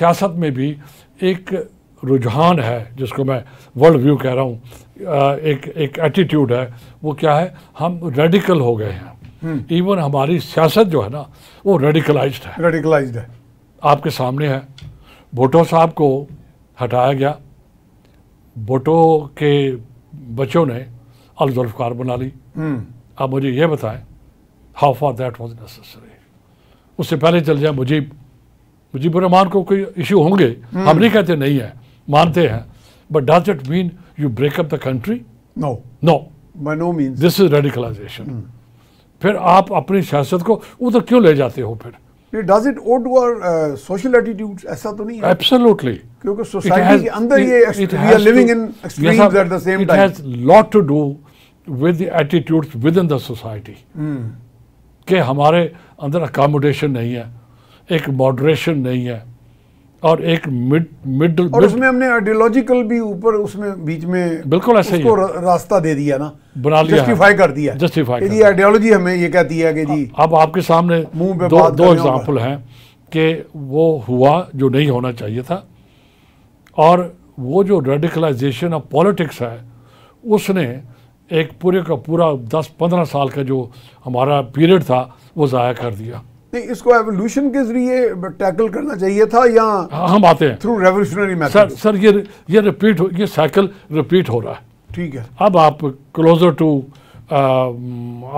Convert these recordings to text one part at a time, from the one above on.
सियासत में भी एक रुझान है जिसको मैं वर्ल्ड व्यू कह रहा हूँ एक एक एटीट्यूड है वो क्या है हम रेडिकल हो गए हैं इवन हम्म। हमारी सियासत जो है ना वो रेडिकलाइज है रेडिकलाइज है आपके सामने है भुटो साहब को हटाया गया भुटो के बच्चों ने अलजुल्फकार बना ली हम्म। आप मुझे ये बताएं how far that was necessary उससे पहले चल जाए मुजीब मुजीबर रहमान को कोई इशू होंगे हम्म। हम नहीं कहते नहीं है मानते हैं but does it mean you break up the country no no by no means this is radicalization hmm. फिर आप अपनी सियासत को उधर क्यों ले जाते हो फिर does it owe to our social attitude ऐसा तो नहीं है एब्सोल्युटली क्योंकि सोसाइटी के अंदर ये we are living in extremes at the same time it has lot to do with the attitudes within the society के हमारे अंदर अकोमोडेशन नहीं है एक मॉडरेशन नहीं है और एक मिड मिडल और उसमें हमने आइडियोलॉजिकल भी ऊपर उसमें बीच में बिल्कुल ऐसे उसको ही रास्ता दे दिया ना बना लिया जस्टिफाई कर दिया जस्टिफाई जी आइडियोलॉजी हमें ये कहती है कि जी अब आपके सामने मुंह पे दो, दो एग्जांपल हैं कि वो हुआ जो नहीं होना चाहिए था और वो जो रेडिकलाइजेशन ऑफ पॉलिटिक्स है उसने एक पूरे का पूरा दस पंद्रह साल का जो हमारा पीरियड था वो ज़ाया कर दिया नहीं इसको एवोल्यूशन के जरिए टैकल करना चाहिए था या हम हाँ, आते हाँ, हैं through revolutionary method sir sir ये ये रिपीट ये साइकिल रिपीट हो रहा है ठीक है अब आप क्लोजर टू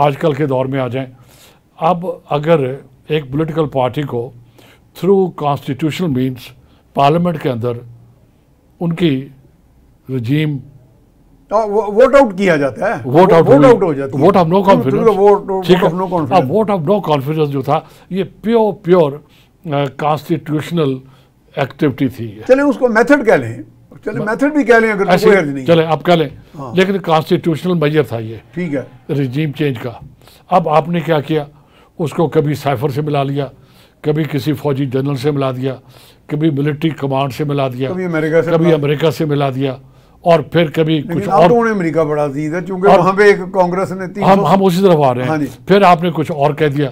आजकल के दौर में आ जाएं अब अगर एक पॉलिटिकल पार्टी को थ्रू कॉन्स्टिट्यूशनल मीन्स पार्लियामेंट के अंदर उनकी रजीम तो वोट आउट किया जाता है वोट आउट वोट आउट हो जाता है vote of no confidence vote of no confidence vote of no confidence जो था ये प्योर प्योर कॉन्स्टिट्यूशनल एक्टिविटी थी चले उसको मेथड कह लें चले मेथड भी कह लें अगर कोई अर्ज नहीं चले आप कह लें हाँ। लेकिन कॉन्स्टिट्यूशनल मेजर था ये ठीक है रिजीम चेंज का अब आपने क्या किया उसको कभी साइफर से मिला लिया कभी किसी फौजी जनरल से मिला दिया कभी मिलिट्री कमांड से मिला दिया कभी अमेरिका से कभी अमेरिका से मिला दिया और फिर कभी कुछ और तो अमेरिका बड़ा अजीज है क्योंकि वहाँ पे कांग्रेस ने तीन हम हम उसी तरफ आ रहे हैं हाँ फिर आपने कुछ और कह दिया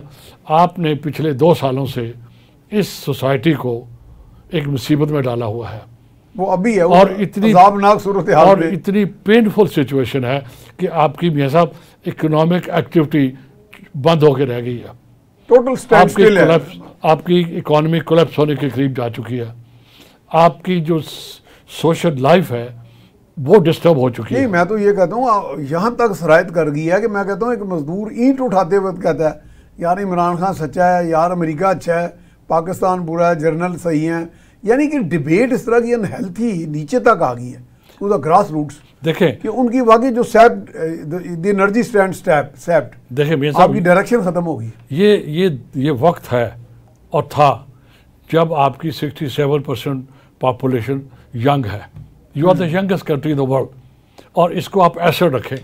आपने पिछले दो सालों से इस सोसाइटी को एक मुसीबत में डाला हुआ है वो अभी है और इतनी सूरत और इतनी पेनफुल सिचुएशन है कि आपकी मियाँ साहब इकोनॉमिक एक्टिविटी बंद होकर रह गई है टोटल आपकी इकोनॉमी कोलेप्स होने के करीब जा चुकी है आपकी जो सोशल लाइफ है वो डिस्टर्ब हो चुकी नहीं, है मैं तो ये कहता हूँ यहाँ तक शरात कर गई है कि मैं कहता हूँ एक मजदूर ईंट उठाते वक्त कहता है यार इमरान खान सच्चा है यार अमेरिका अच्छा है पाकिस्तान बुरा है जर्नल सही है यानी कि डिबेट इस तरह की अनहेल्थी नीचे तक आ गई है टू द ग्रास रूट्स देखें कि उनकी वाकई जो सैप्ट स्टैंड स्टैप देखें आपकी डायरेक्शन ख़त्म होगी ये ये ये वक्त है और था जब आपकी sixty seven percent population young है you are the youngest country in the world और इसको आप ऐसे रखें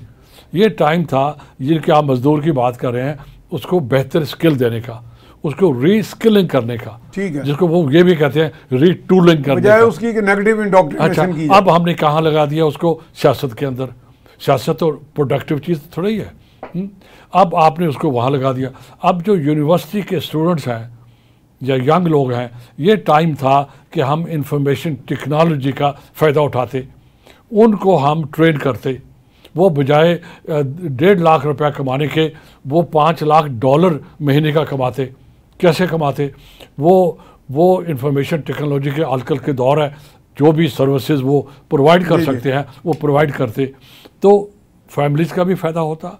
ये टाइम था जिनके आप मजदूर की बात कर रहे हैं उसको बेहतर स्किल देने का उसको रीस्किलिंग करने का ठीक है जिसको वो ये भी कहते हैं रीटूलिंग करने का उसकी कि नेगेटिव अच्छा, की अब हमने कहाँ लगा दिया उसको सियासत के अंदर सियासत और प्रोडक्टिव चीज़ तो थोड़ी है हम्म। अब आपने उसको वहाँ लगा दिया अब जो यूनिवर्सिटी के स्टूडेंट्स हैं या यंग लोग हैं ये टाइम था कि हम इंफॉर्मेशन टेक्नोलॉजी का फ़ायदा उठाते उनको हम ट्रेन करते वो बजाय डेढ़ लाख रुपया कमाने के वो पाँच लाख डॉलर महीने का कमाते कैसे कमाते वो वो इंफॉर्मेशन टेक्नोलॉजी के आजकल के दौर है जो भी सर्विसेज वो प्रोवाइड कर सकते हैं वो प्रोवाइड करते तो फैमिलीज़ का भी फ़ायदा होता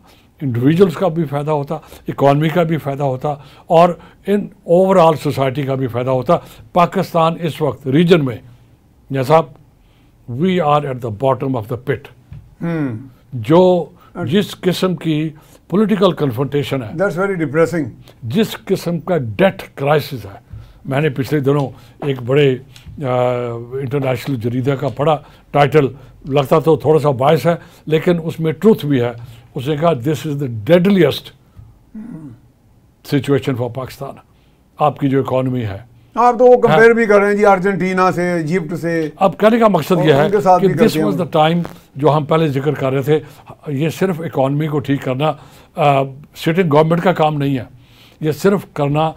इंडिविजुअल्स का भी फ़ायदा होता इकॉनमी का भी फ़ायदा होता और इन ओवरऑल सोसाइटी का भी फ़ायदा होता पाकिस्तान इस वक्त रीजन में जैसा we are at the bottom of the pit जो जिस किस्म की पॉलिटिकल कन्फ्रंटेशन है दैट्स वेरी डिप्रेसिंग जिस किस्म का डेट क्राइसिस है मैंने पिछले दिनों एक बड़े इंटरनेशनल जरीदा का पढ़ा टाइटल लगता तो थोड़ा सा बायस है लेकिन उसमें ट्रूथ भी है उसने कहा this is the deadliest situation for Pakistan आपकी जो इकॉनमी है आप तो वो कंपेयर हाँ। भी कर रहे हैं जी अर्जेंटीना से इजिप्ट से अब कहने का मकसद यह है कि दिस वाज द टाइम जो हम पहले जिक्र कर रहे थे ये सिर्फ इकॉनमी को ठीक करना सिटिंग गवर्नमेंट का काम नहीं है ये सिर्फ करना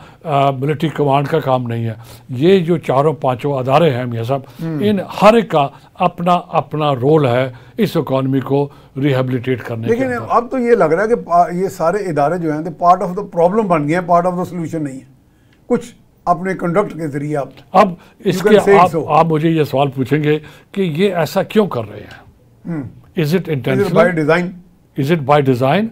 मिलिट्री कमांड का काम नहीं है ये जो चारों पांचों अदारे हैं मियाँ साहब हम्म। इन हर एक का अपना अपना रोल है इस इकोनमी को रिहेबिलिटेट करने लेकिन अब तो ये लग रहा है कि ये सारे इदारे जो हैं पार्ट ऑफ द प्रॉब्लम बन गए हैं पार्ट ऑफ द सोल्यूशन नहीं है कुछ अपने कंडक्ट के जरिए आप अब इसके आप, so. आप मुझे ये सवाल पूछेंगे कि ये ऐसा क्यों कर रहे हैं is it intentional by design is it by design